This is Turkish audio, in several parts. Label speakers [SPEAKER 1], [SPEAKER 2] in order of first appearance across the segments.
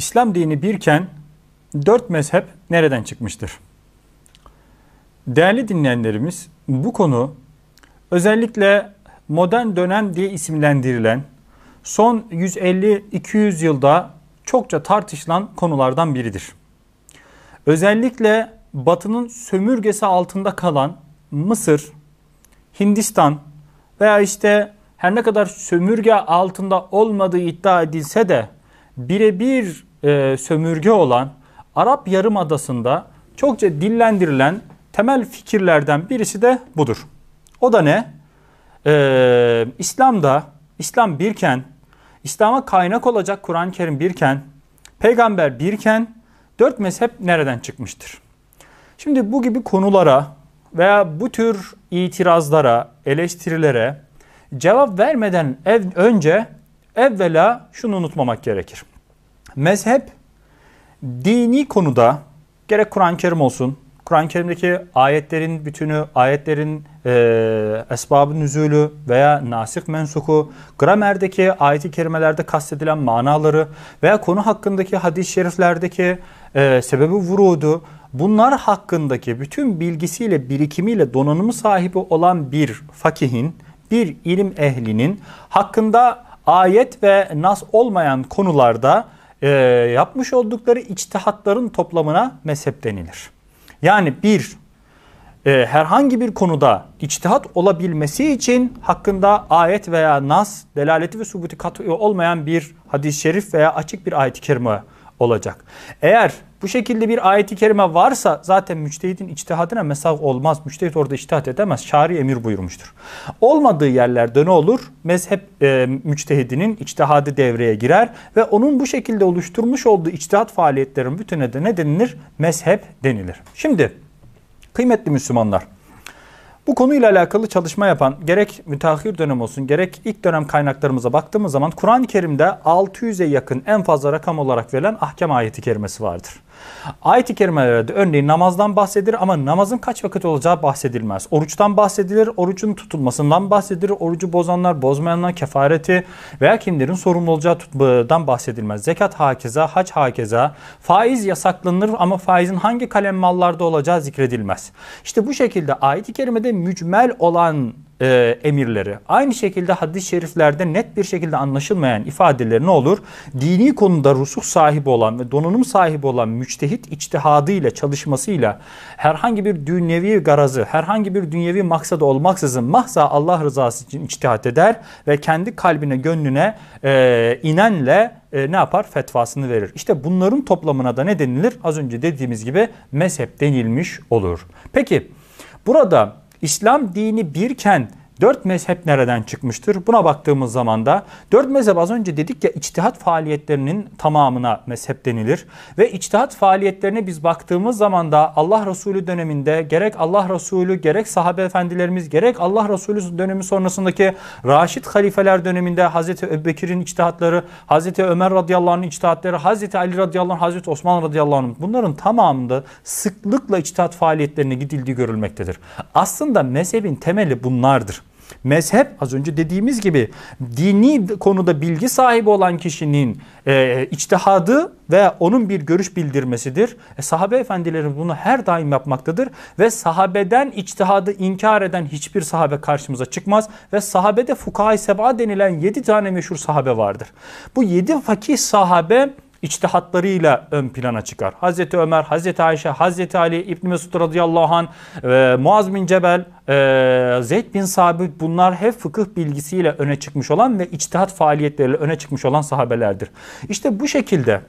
[SPEAKER 1] İslam dini birken dört mezhep nereden çıkmıştır? Değerli dinleyenlerimiz bu konu özellikle modern dönem diye isimlendirilen son 150-200 yılda çokça tartışılan konulardan biridir. Özellikle Batı'nın sömürgesi altında kalan Mısır, Hindistan veya işte her ne kadar sömürge altında olmadığı iddia edilse de birebir e, sömürge olan Arap Yarımadası'nda çokça dillendirilen temel fikirlerden birisi de budur. O da ne? Ee, İslam'da, İslam birken, İslam'a kaynak olacak Kur'an-ı Kerim birken, peygamber birken dört mezhep nereden çıkmıştır? Şimdi bu gibi konulara veya bu tür itirazlara, eleştirilere cevap vermeden ev, önce evvela şunu unutmamak gerekir. Mezhep dini konuda gerek Kur'an-ı Kerim olsun, Kur'an-ı Kerim'deki ayetlerin bütünü, ayetlerin e, esbabın nüzulü veya nasih mensuku, gramerdeki ayeti kerimelerde kastedilen manaları veya konu hakkındaki hadis-i şeriflerdeki e, sebebi vurudu, bunlar hakkındaki bütün bilgisiyle, birikimiyle donanımı sahibi olan bir fakihin, bir ilim ehlinin hakkında ayet ve nas olmayan konularda e, yapmış oldukları içtihatların toplamına mezhep denilir. Yani bir e, herhangi bir konuda içtihat olabilmesi için hakkında ayet veya nas, delaleti ve subuti katı olmayan bir hadis-i şerif veya açık bir ayet-i kerime olacak. Eğer bu şekilde bir ayeti kerime varsa zaten müçtehidin içtihadına mesaf olmaz. Müçtehit orada içtihat edemez. Şari emir buyurmuştur. Olmadığı yerlerde ne olur? Mezhep e, müçtehidinin içtihadı devreye girer ve onun bu şekilde oluşturmuş olduğu içtihat faaliyetlerin bütüne de ne denilir? Mezhep denilir. Şimdi kıymetli Müslümanlar bu konuyla alakalı çalışma yapan gerek müteahhir dönem olsun gerek ilk dönem kaynaklarımıza baktığımız zaman Kur'an-ı Kerim'de 600'e yakın en fazla rakam olarak verilen ahkam ayeti kerimesi vardır. Ayet-i kerimelerde örneğin namazdan bahsedilir ama namazın kaç vakit olacağı bahsedilmez. Oruçtan bahsedilir, orucun tutulmasından bahsedilir. Orucu bozanlar, bozmayanlar kefareti veya kimlerin sorumlu olacağından bahsedilmez. Zekat hakeza, hac hakeza. Faiz yasaklanır ama faizin hangi kalem mallarda olacağı zikredilmez. İşte bu şekilde ayet-i kerimede mücmel olan e, emirleri. Aynı şekilde hadis-i şeriflerde net bir şekilde anlaşılmayan ifadeleri ne olur? Dini konuda rusuh sahibi olan ve donanım sahibi olan müçtehit içtihadıyla, çalışmasıyla herhangi bir dünyevi garazı, herhangi bir dünyevi maksadı olmaksızın mahza Allah rızası için içtihat eder ve kendi kalbine, gönlüne e, inenle e, ne yapar? Fetvasını verir. İşte bunların toplamına da ne denilir? Az önce dediğimiz gibi mezhep denilmiş olur. Peki burada İslam dini birken Dört mezhep nereden çıkmıştır? Buna baktığımız zaman da dört mezhep az önce dedik ya içtihat faaliyetlerinin tamamına mezhep denilir. Ve içtihat faaliyetlerine biz baktığımız zaman da Allah Resulü döneminde gerek Allah Resulü gerek sahabe efendilerimiz gerek Allah Resulü dönemi sonrasındaki Raşid halifeler döneminde Hazreti Ebubekir'in içtihatları, Hazreti Ömer radıyallahu anh'ın içtihatları, Hazreti Ali radıyallahu anh, Hazreti Osman radıyallahu anh bunların tamamında sıklıkla içtihat faaliyetlerine gidildiği görülmektedir. Aslında mezhebin temeli bunlardır. Mezhep az önce dediğimiz gibi dini konuda bilgi sahibi olan kişinin e, içtihadı ve onun bir görüş bildirmesidir. E, sahabe efendilerimiz bunu her daim yapmaktadır ve sahabeden içtihadı inkar eden hiçbir sahabe karşımıza çıkmaz ve sahabede fukaha seba denilen 7 tane meşhur sahabe vardır. Bu 7 fakih sahabe içtihatlarıyla ön plana çıkar. Hazreti Ömer, Hazreti Ayşe, Hazreti Ali, İbn Mesud radıyallahu anh, e, Muaz bin Cebel, e, Zeyd bin Sabit bunlar hep fıkıh bilgisiyle öne çıkmış olan ve içtihat faaliyetleriyle öne çıkmış olan sahabelerdir. İşte bu şekilde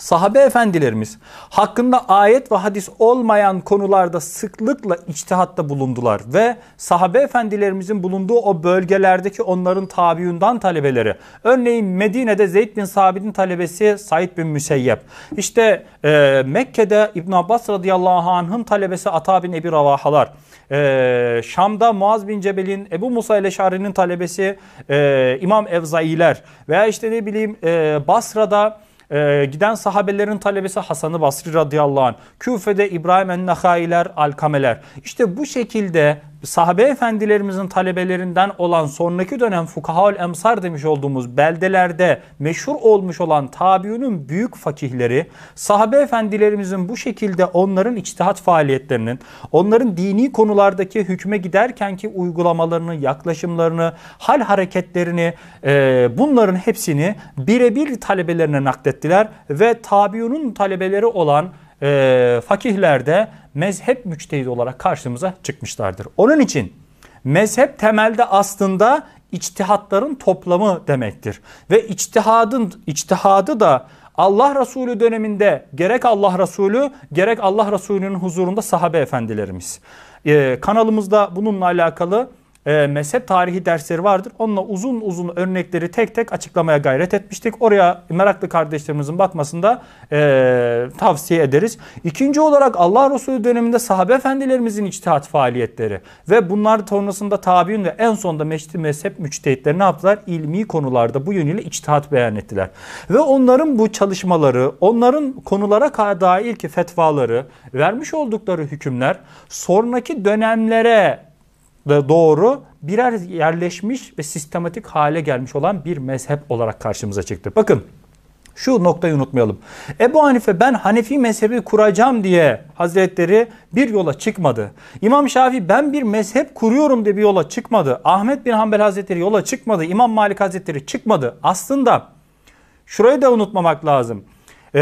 [SPEAKER 1] sahabe efendilerimiz hakkında ayet ve hadis olmayan konularda sıklıkla içtihatta bulundular ve sahabe efendilerimizin bulunduğu o bölgelerdeki onların tabiundan talebeleri. Örneğin Medine'de Zeyd bin Sabit'in talebesi Said bin Müseyyep. İşte e, Mekke'de İbn Abbas radıyallahu anh'ın talebesi Ata bin Ebi Ravahalar. E, Şam'da Muaz bin Cebel'in Ebu Musa Eleşari'nin talebesi e, İmam Evzailer veya işte ne bileyim e, Basra'da e, giden sahabelerin talebesi Hasan-ı Basri radıyallahu anh. Küfe'de İbrahim en-Nahailer, Alkameler. İşte bu şekilde sahabe efendilerimizin talebelerinden olan sonraki dönem fukahaül emsar demiş olduğumuz beldelerde meşhur olmuş olan Tabiunun büyük fakihleri sahabe efendilerimizin bu şekilde onların içtihat faaliyetlerinin, onların dini konulardaki hükme giderkenki uygulamalarını, yaklaşımlarını, hal hareketlerini e, bunların hepsini birebir talebelerine naklettiler ve Tabiunun talebeleri olan e, ee, fakihlerde mezhep müçtehidi olarak karşımıza çıkmışlardır. Onun için mezhep temelde aslında içtihatların toplamı demektir. Ve içtihadın içtihadı da Allah Resulü döneminde gerek Allah Resulü gerek Allah Resulü'nün huzurunda sahabe efendilerimiz. Ee, kanalımızda bununla alakalı e, mezhep tarihi dersleri vardır. Onunla uzun uzun örnekleri tek tek açıklamaya gayret etmiştik. Oraya meraklı kardeşlerimizin bakmasında e, tavsiye ederiz. İkinci olarak Allah Resulü döneminde sahabe efendilerimizin içtihat faaliyetleri ve bunlar sonrasında tabiun ve en sonunda meşti mezhep müçtehitleri ne yaptılar? İlmi konularda bu yönüyle içtihat beyan ettiler. Ve onların bu çalışmaları, onların konulara dair ki fetvaları, vermiş oldukları hükümler sonraki dönemlere ve doğru birer yerleşmiş ve sistematik hale gelmiş olan bir mezhep olarak karşımıza çıktı. Bakın şu noktayı unutmayalım. Ebu Hanife ben Hanefi mezhebi kuracağım diye hazretleri bir yola çıkmadı. İmam Şafii ben bir mezhep kuruyorum diye bir yola çıkmadı. Ahmet bin Hanbel hazretleri yola çıkmadı. İmam Malik hazretleri çıkmadı. Aslında şurayı da unutmamak lazım. Ee,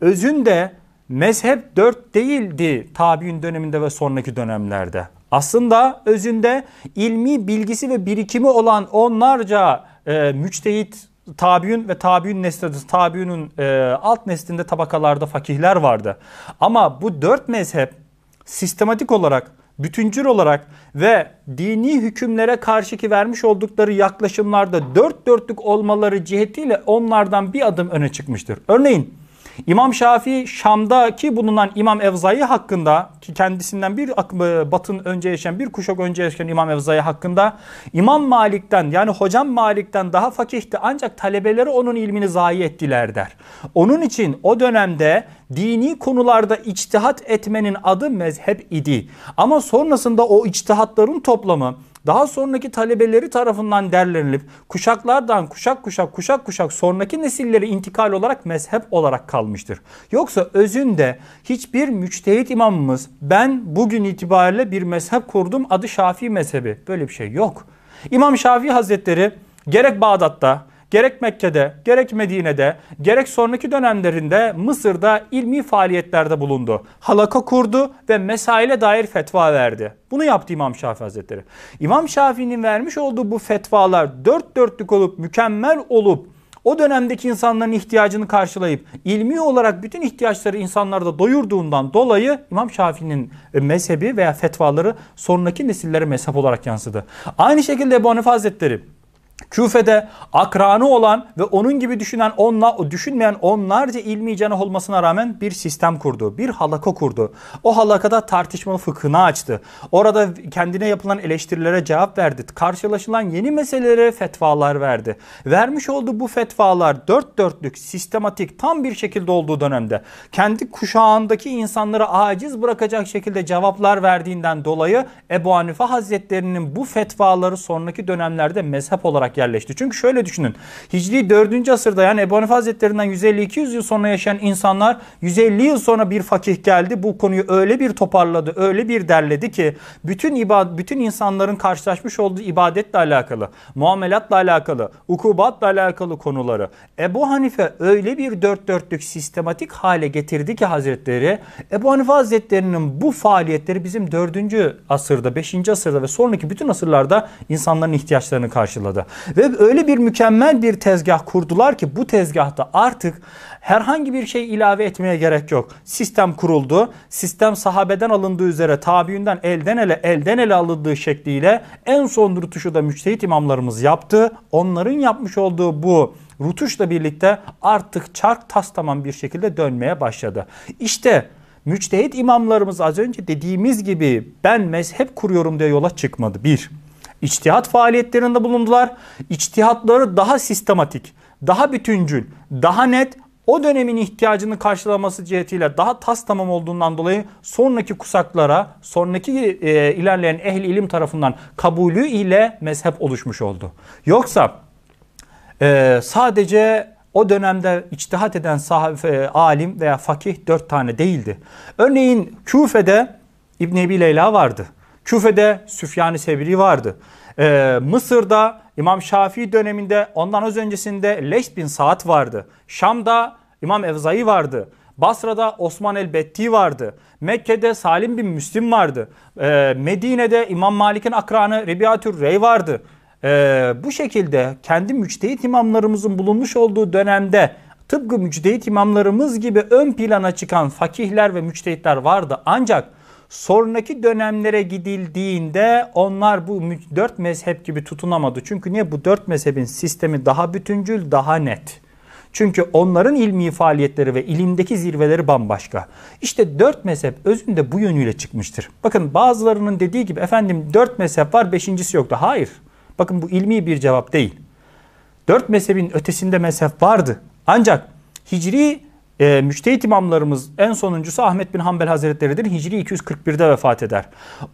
[SPEAKER 1] özünde mezhep dört değildi tabiün döneminde ve sonraki dönemlerde. Aslında özünde ilmi bilgisi ve birikimi olan onlarca e, müçtehit tabiün ve tabiün neslidir. Tabiünün e, alt neslinde tabakalarda fakihler vardı. Ama bu dört mezhep sistematik olarak, bütüncül olarak ve dini hükümlere karşı ki vermiş oldukları yaklaşımlarda dört dörtlük olmaları cihetiyle onlardan bir adım öne çıkmıştır. Örneğin İmam Şafii Şam'daki bulunan İmam Evzai hakkında ki kendisinden bir e, batın önce yaşayan bir kuşak önce yaşayan İmam Evzai hakkında İmam Malik'ten yani hocam Malik'ten daha fakihti ancak talebeleri onun ilmini zayi ettiler der. Onun için o dönemde dini konularda içtihat etmenin adı mezhep idi. Ama sonrasında o içtihatların toplamı daha sonraki talebeleri tarafından derlenilip kuşaklardan kuşak kuşak kuşak kuşak sonraki nesilleri intikal olarak mezhep olarak kalmıştır. Yoksa özünde hiçbir müçtehit imamımız ben bugün itibariyle bir mezhep kurdum adı Şafii mezhebi böyle bir şey yok. İmam Şafii Hazretleri gerek Bağdat'ta gerek Mekke'de, gerek Medine'de, gerek sonraki dönemlerinde Mısır'da ilmi faaliyetlerde bulundu. Halaka kurdu ve mesaile dair fetva verdi. Bunu yaptı İmam Şafii Hazretleri. İmam Şafii'nin vermiş olduğu bu fetvalar dört dörtlük olup, mükemmel olup, o dönemdeki insanların ihtiyacını karşılayıp ilmi olarak bütün ihtiyaçları insanlarda doyurduğundan dolayı İmam Şafii'nin e, mezhebi veya fetvaları sonraki nesillere mezhep olarak yansıdı. Aynı şekilde Ebu Hanife Hazretleri Küfe'de akranı olan ve onun gibi düşünen onla, düşünmeyen onlarca ilmi olmasına rağmen bir sistem kurdu. Bir halaka kurdu. O halakada tartışmalı fıkhını açtı. Orada kendine yapılan eleştirilere cevap verdi. Karşılaşılan yeni meselelere fetvalar verdi. Vermiş olduğu bu fetvalar dört dörtlük, sistematik, tam bir şekilde olduğu dönemde kendi kuşağındaki insanları aciz bırakacak şekilde cevaplar verdiğinden dolayı Ebu Hanife Hazretlerinin bu fetvaları sonraki dönemlerde mezhep olarak olarak yerleşti. Çünkü şöyle düşünün. Hicri 4. asırda yani Ebu Hanife Hazretlerinden 150-200 yıl sonra yaşayan insanlar 150 yıl sonra bir fakih geldi. Bu konuyu öyle bir toparladı, öyle bir derledi ki bütün ibadet, bütün insanların karşılaşmış olduğu ibadetle alakalı, muamelatla alakalı, ukubatla alakalı konuları Ebu Hanife öyle bir dört dörtlük sistematik hale getirdi ki Hazretleri Ebu Hanife Hazretlerinin bu faaliyetleri bizim 4. asırda, 5. asırda ve sonraki bütün asırlarda insanların ihtiyaçlarını karşıladı. Ve öyle bir mükemmel bir tezgah kurdular ki bu tezgahta artık herhangi bir şey ilave etmeye gerek yok. Sistem kuruldu. Sistem sahabeden alındığı üzere tabiünden elden ele elden ele alındığı şekliyle en son rutuşu da müçtehit imamlarımız yaptı. Onların yapmış olduğu bu rutuşla birlikte artık çark tas tamam bir şekilde dönmeye başladı. İşte müçtehit imamlarımız az önce dediğimiz gibi ben mezhep kuruyorum diye yola çıkmadı. Bir. İçtihat faaliyetlerinde bulundular. İçtihatları daha sistematik, daha bütüncül, daha net, o dönemin ihtiyacını karşılaması cihetiyle daha tas tamam olduğundan dolayı sonraki kusaklara, sonraki e, ilerleyen ehli ilim tarafından kabulü ile mezhep oluşmuş oldu. Yoksa e, sadece o dönemde içtihat eden sahabe, alim veya fakih dört tane değildi. Örneğin Küfe'de İbn Ebi Leyla vardı. Küfe'de Süfyan-ı sebri vardı. Ee, Mısır'da İmam Şafii döneminde ondan az öncesinde Leys bin Saad vardı. Şam'da İmam Evzai vardı. Basra'da Osman el-Betti vardı. Mekke'de Salim bin Müslim vardı. Ee, Medine'de İmam Malik'in akranı Rebiatür Rey vardı. Ee, bu şekilde kendi müçtehit imamlarımızın bulunmuş olduğu dönemde tıpkı müçtehit imamlarımız gibi ön plana çıkan fakihler ve müçtehitler vardı. Ancak Sonraki dönemlere gidildiğinde onlar bu dört mezhep gibi tutunamadı. Çünkü niye? Bu dört mezhebin sistemi daha bütüncül, daha net. Çünkü onların ilmi faaliyetleri ve ilimdeki zirveleri bambaşka. İşte dört mezhep özünde bu yönüyle çıkmıştır. Bakın bazılarının dediği gibi efendim dört mezhep var beşincisi yoktu. Hayır. Bakın bu ilmi bir cevap değil. Dört mezhebin ötesinde mezhep vardı. Ancak Hicri e, ee, müçtehit imamlarımız en sonuncusu Ahmet bin Hanbel Hazretleri'dir. Hicri 241'de vefat eder.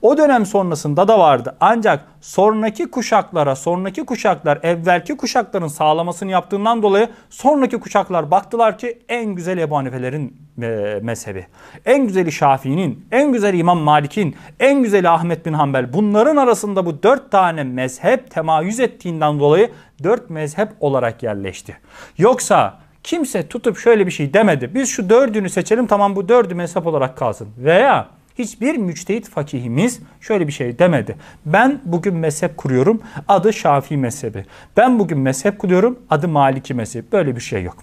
[SPEAKER 1] O dönem sonrasında da vardı. Ancak sonraki kuşaklara, sonraki kuşaklar evvelki kuşakların sağlamasını yaptığından dolayı sonraki kuşaklar baktılar ki en güzel Ebu Hanifelerin e, mezhebi. En güzeli Şafii'nin, en güzel İmam Malik'in, en güzeli Ahmet bin Hanbel. Bunların arasında bu dört tane mezhep temayüz ettiğinden dolayı dört mezhep olarak yerleşti. Yoksa Kimse tutup şöyle bir şey demedi. Biz şu dördünü seçelim tamam bu dördü mezhep olarak kalsın. Veya hiçbir müçtehit fakihimiz şöyle bir şey demedi. Ben bugün mezhep kuruyorum adı Şafii mezhebi. Ben bugün mezhep kuruyorum adı Maliki mezhebi. Böyle bir şey yok.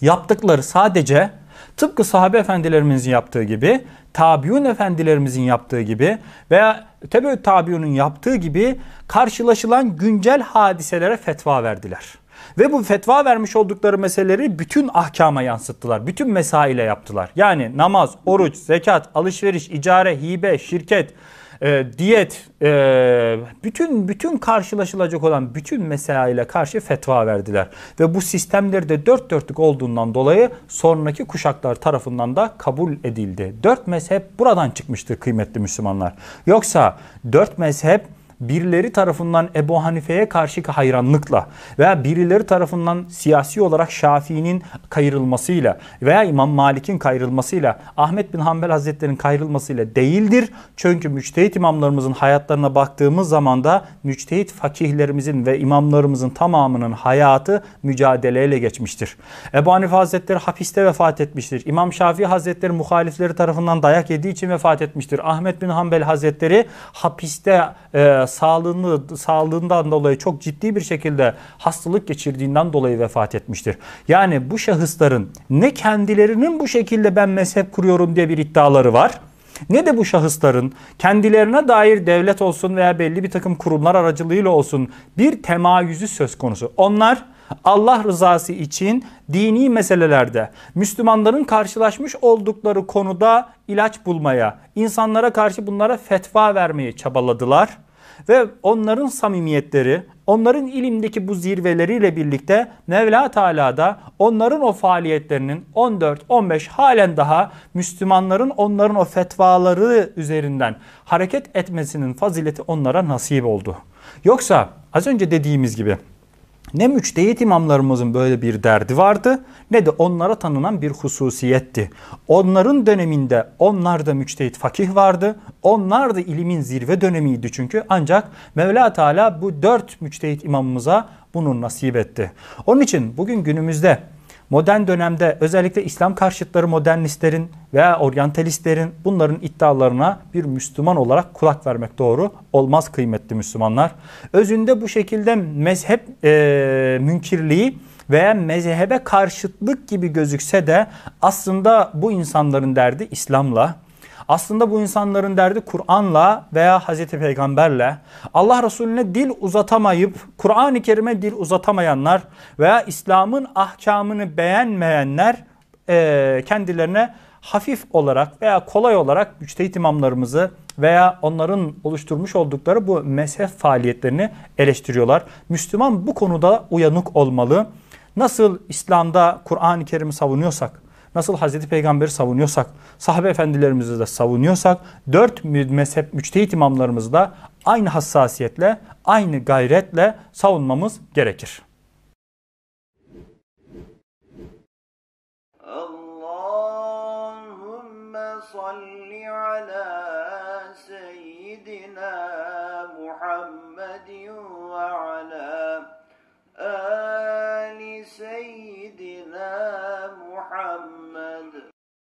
[SPEAKER 1] Yaptıkları sadece tıpkı sahabe efendilerimizin yaptığı gibi, tabiun efendilerimizin yaptığı gibi veya tebe tabiunun yaptığı gibi karşılaşılan güncel hadiselere fetva verdiler. Ve bu fetva vermiş oldukları meseleleri bütün ahkama yansıttılar. Bütün mesaiyle yaptılar. Yani namaz, oruç, zekat, alışveriş, icare, hibe, şirket, e, diyet, e, bütün bütün karşılaşılacak olan bütün mesaiyle karşı fetva verdiler. Ve bu sistemleri de dört dörtlük olduğundan dolayı sonraki kuşaklar tarafından da kabul edildi. Dört mezhep buradan çıkmıştır kıymetli Müslümanlar. Yoksa dört mezhep birileri tarafından Ebu Hanife'ye karşı hayranlıkla veya birileri tarafından siyasi olarak Şafii'nin kayırılmasıyla veya İmam Malik'in kayırılmasıyla Ahmet bin Hanbel Hazretleri'nin kayırılmasıyla değildir. Çünkü müçtehit imamlarımızın hayatlarına baktığımız zaman da müçtehit fakihlerimizin ve imamlarımızın tamamının hayatı mücadeleyle geçmiştir. Ebu Hanife Hazretleri hapiste vefat etmiştir. İmam Şafii Hazretleri muhalifleri tarafından dayak yediği için vefat etmiştir. Ahmet bin Hanbel Hazretleri hapiste e, sağlığını sağlığından dolayı çok ciddi bir şekilde hastalık geçirdiğinden dolayı vefat etmiştir. Yani bu şahısların ne kendilerinin bu şekilde ben mezhep kuruyorum diye bir iddiaları var ne de bu şahısların kendilerine dair devlet olsun veya belli bir takım kurumlar aracılığıyla olsun bir temayüzü söz konusu. Onlar Allah rızası için dini meselelerde Müslümanların karşılaşmış oldukları konuda ilaç bulmaya, insanlara karşı bunlara fetva vermeye çabaladılar ve onların samimiyetleri, onların ilimdeki bu zirveleriyle birlikte Mevla Teala da onların o faaliyetlerinin 14-15 halen daha Müslümanların onların o fetvaları üzerinden hareket etmesinin fazileti onlara nasip oldu. Yoksa az önce dediğimiz gibi ne müçtehit imamlarımızın böyle bir derdi vardı ne de onlara tanınan bir hususiyetti. Onların döneminde onlarda müçtehit fakih vardı. Onlar da ilimin zirve dönemiydi çünkü ancak Mevla Teala bu dört müçtehit imamımıza bunu nasip etti. Onun için bugün günümüzde modern dönemde özellikle İslam karşıtları modernistlerin veya oryantalistlerin bunların iddialarına bir Müslüman olarak kulak vermek doğru olmaz kıymetli Müslümanlar. Özünde bu şekilde mezhep e, münkirliği veya mezhebe karşıtlık gibi gözükse de aslında bu insanların derdi İslam'la aslında bu insanların derdi Kur'an'la veya Hazreti Peygamber'le Allah Resulüne dil uzatamayıp Kur'an-ı Kerim'e dil uzatamayanlar veya İslam'ın ahkamını beğenmeyenler e, kendilerine hafif olarak veya kolay olarak müçtehit imamlarımızı veya onların oluşturmuş oldukları bu mezhep faaliyetlerini eleştiriyorlar. Müslüman bu konuda uyanık olmalı. Nasıl İslam'da Kur'an-ı Kerim'i savunuyorsak, Nasıl Hazreti Peygamber'i savunuyorsak, sahabe efendilerimizi de savunuyorsak, dört mezhep müçtehit imamlarımızı da aynı hassasiyetle, aynı gayretle savunmamız gerekir. Allahümme salli ala seyyidina Muhammedin ve ala